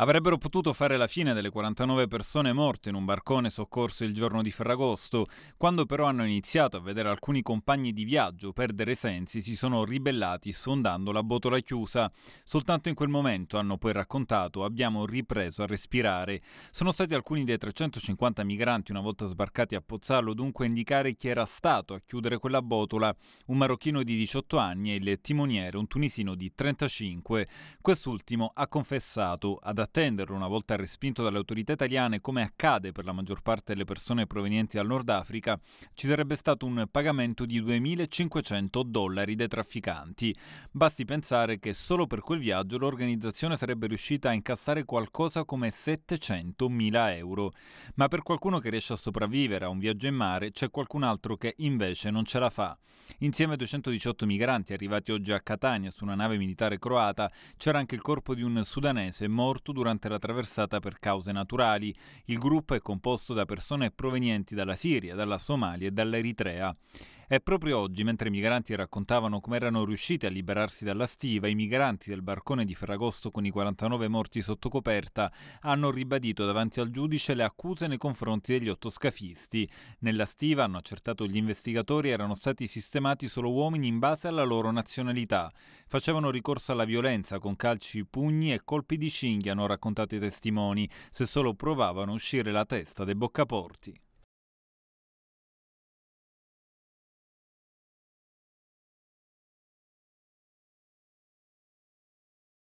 avrebbero potuto fare la fine delle 49 persone morte in un barcone soccorso il giorno di Ferragosto. Quando però hanno iniziato a vedere alcuni compagni di viaggio perdere sensi, si sono ribellati sfondando la botola chiusa. Soltanto in quel momento, hanno poi raccontato, abbiamo ripreso a respirare. Sono stati alcuni dei 350 migranti una volta sbarcati a Pozzallo dunque a indicare chi era stato a chiudere quella botola, un marocchino di 18 anni e il timoniere, un tunisino di 35. Quest'ultimo ha confessato ad attendere attenderlo una volta respinto dalle autorità italiane, come accade per la maggior parte delle persone provenienti dal Nord Africa, ci sarebbe stato un pagamento di 2.500 dollari dai trafficanti. Basti pensare che solo per quel viaggio l'organizzazione sarebbe riuscita a incassare qualcosa come 700.000 euro. Ma per qualcuno che riesce a sopravvivere a un viaggio in mare c'è qualcun altro che invece non ce la fa. Insieme a 218 migranti arrivati oggi a Catania su una nave militare croata c'era anche il corpo di un sudanese morto morto durante la traversata per cause naturali. Il gruppo è composto da persone provenienti dalla Siria, dalla Somalia e dall'Eritrea. È proprio oggi, mentre i migranti raccontavano come erano riusciti a liberarsi dalla stiva, i migranti del barcone di Ferragosto con i 49 morti sotto coperta hanno ribadito davanti al giudice le accuse nei confronti degli otto scafisti. Nella stiva, hanno accertato gli investigatori, erano stati sistemati solo uomini in base alla loro nazionalità. Facevano ricorso alla violenza con calci, pugni e colpi di cinghia, hanno raccontato i testimoni, se solo provavano a uscire la testa dei boccaporti.